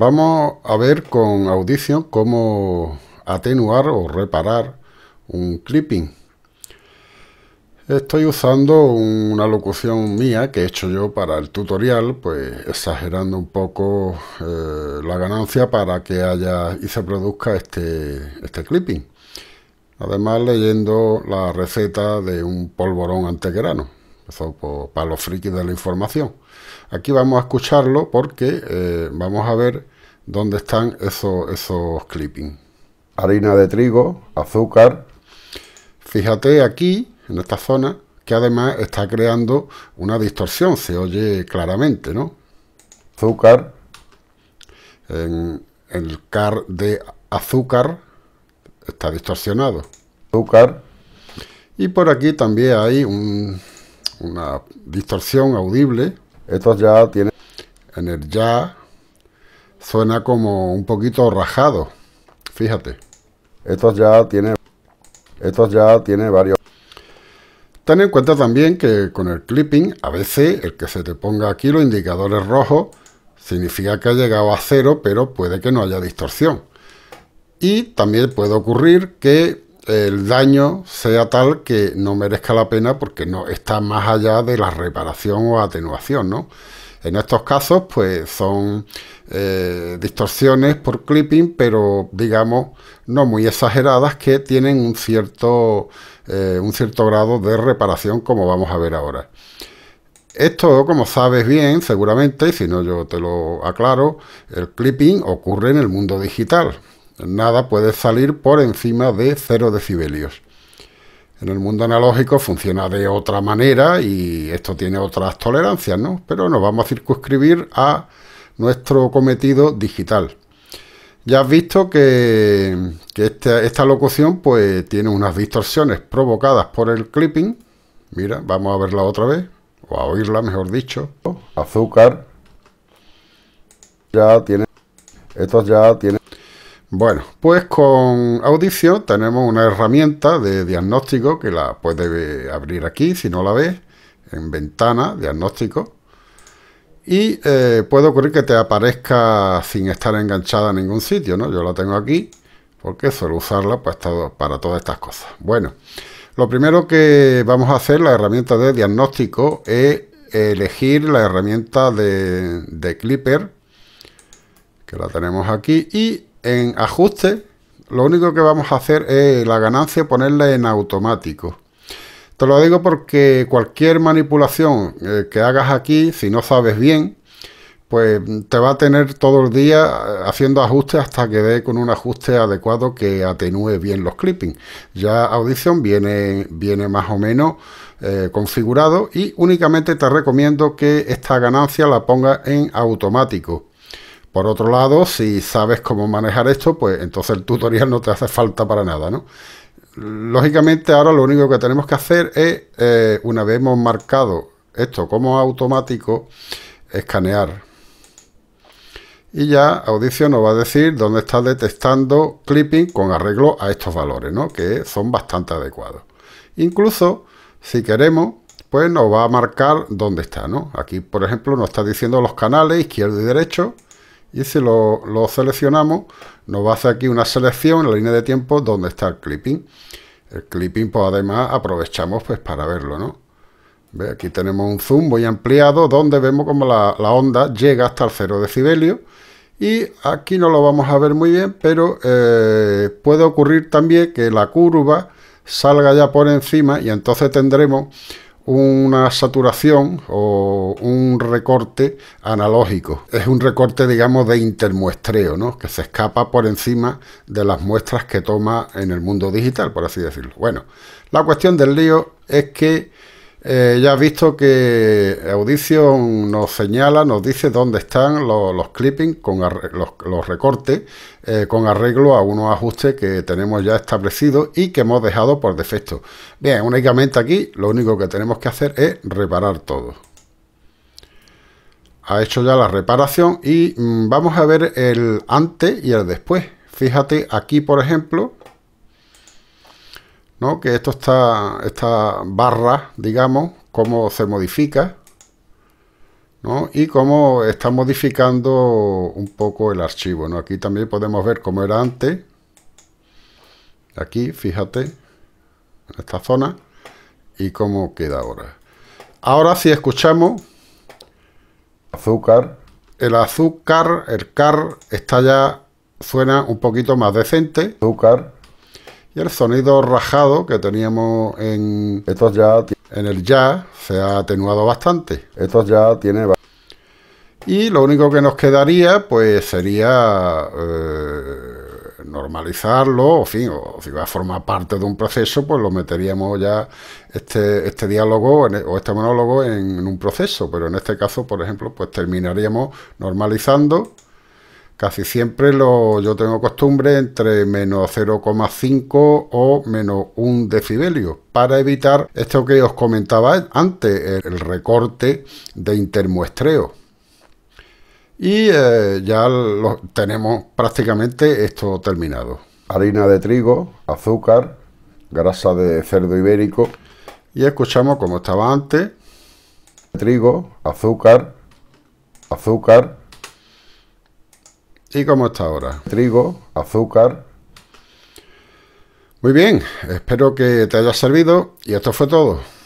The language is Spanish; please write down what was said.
Vamos a ver con Audition cómo atenuar o reparar un clipping. Estoy usando una locución mía que he hecho yo para el tutorial, pues exagerando un poco eh, la ganancia para que haya y se produzca este, este clipping. Además leyendo la receta de un polvorón antequerano para los frikis de la información. Aquí vamos a escucharlo porque eh, vamos a ver dónde están esos, esos clippings. Harina de trigo, azúcar. Fíjate aquí, en esta zona, que además está creando una distorsión, se oye claramente, ¿no? Azúcar. En el car de azúcar está distorsionado. Azúcar. Y por aquí también hay un una distorsión audible. Estos ya tiene En el ya suena como un poquito rajado, fíjate. Estos ya tiene... Estos ya tiene varios... Ten en cuenta también que con el clipping, a veces el que se te ponga aquí los indicadores rojos significa que ha llegado a cero, pero puede que no haya distorsión. Y también puede ocurrir que el daño sea tal que no merezca la pena porque no está más allá de la reparación o atenuación, ¿no? En estos casos, pues son eh, distorsiones por clipping, pero digamos no muy exageradas, que tienen un cierto, eh, un cierto grado de reparación, como vamos a ver ahora. Esto, como sabes bien, seguramente, si no yo te lo aclaro, el clipping ocurre en el mundo digital. Nada puede salir por encima de 0 decibelios. En el mundo analógico funciona de otra manera y esto tiene otras tolerancias, ¿no? Pero nos vamos a circunscribir a nuestro cometido digital. Ya has visto que, esta, esta, locución pues tiene unas distorsiones provocadas por el clipping. Mira, vamos a verla otra vez, o a oírla mejor dicho. Azúcar. Ya tiene... Estos ya tienen... Bueno, pues con Audición tenemos una herramienta de diagnóstico que la puedes eh, abrir aquí, si no la ves, en ventana, diagnóstico. Y eh, puede ocurrir que te aparezca sin estar enganchada a ningún sitio, ¿no? Yo la tengo aquí porque suelo usarla pues, para todas estas cosas. Bueno, lo primero que vamos a hacer, la herramienta de diagnóstico, es elegir la herramienta de, de Clipper, que la tenemos aquí, y en ajuste, lo único que vamos a hacer es la ganancia ponerla en automático. Te lo digo porque cualquier manipulación eh, que hagas aquí, si no sabes bien, pues te va a tener todo el día eh, haciendo ajustes hasta que dé con un ajuste adecuado que atenúe bien los clippings. Ya Audition viene, viene más o menos eh, configurado y únicamente te recomiendo que esta ganancia la pongas en automático. Por otro lado, si sabes cómo manejar esto, pues entonces el tutorial no te hace falta para nada, Lógicamente ahora lo único que tenemos que hacer es, eh, una vez hemos marcado esto como automático, escanear. Y ya Audición nos va a decir dónde está detectando clipping con arreglo a estos valores, ¿no? Que son bastante adecuados. Incluso, si queremos, pues nos va a marcar dónde está, Aquí, por ejemplo, nos está diciendo los canales izquierdo y derecho, y si lo, seleccionamos nos va a hacer aquí una selección en la línea de tiempo donde está el clipping el clipping pues además aprovechamos pues para verlo no ¿Ve? aquí tenemos un zoom muy ampliado donde vemos como la, onda llega hasta el 0 decibelio y aquí no lo vamos a ver muy bien pero eh, puede ocurrir también que la curva salga ya por encima y entonces tendremos una saturación o un recorte analógico. Es un recorte, digamos, de intermuestreo, ¿no? que se escapa por encima de las muestras que toma en el mundo digital, por así decirlo. Bueno, la cuestión del lío es que eh, ya has visto que Audition nos señala, nos dice dónde están los, clippings, con los, recortes, eh, con arreglo a unos ajustes que tenemos ya establecidos y que hemos dejado por defecto. Bien, únicamente aquí lo único que tenemos que hacer es reparar todo. Ha hecho ya la reparación y mm, vamos a ver el antes y el después. Fíjate aquí, por ejemplo, ¿no? que esto está, esta barra, digamos, cómo se modifica y cómo está modificando un poco el archivo. Aquí también podemos ver cómo era antes. Aquí, fíjate, en esta zona y cómo queda ahora. Ahora si escuchamos azúcar, el azúcar, el car está ya suena un poquito más decente. Azúcar. Y el sonido rajado que teníamos en, estos ya, en el jazz se ha atenuado bastante. Estos ya tiene... Y lo único que nos quedaría pues sería eh, normalizarlo, o, si va a formar parte de un proceso, pues lo meteríamos ya este, este diálogo e, o este monólogo en, en un proceso, pero en este caso, por ejemplo, pues terminaríamos normalizando Casi siempre lo, yo tengo costumbre entre menos 0,5 o menos 1 decibelio para evitar esto que os comentaba antes, el recorte de intermuestreo. Y eh, ya lo, tenemos prácticamente esto terminado. Harina de trigo, azúcar, grasa de cerdo ibérico. Y escuchamos como estaba antes. Trigo, azúcar, azúcar, y como está ahora. Trigo, azúcar. Muy bien, espero que te haya servido y esto fue todo.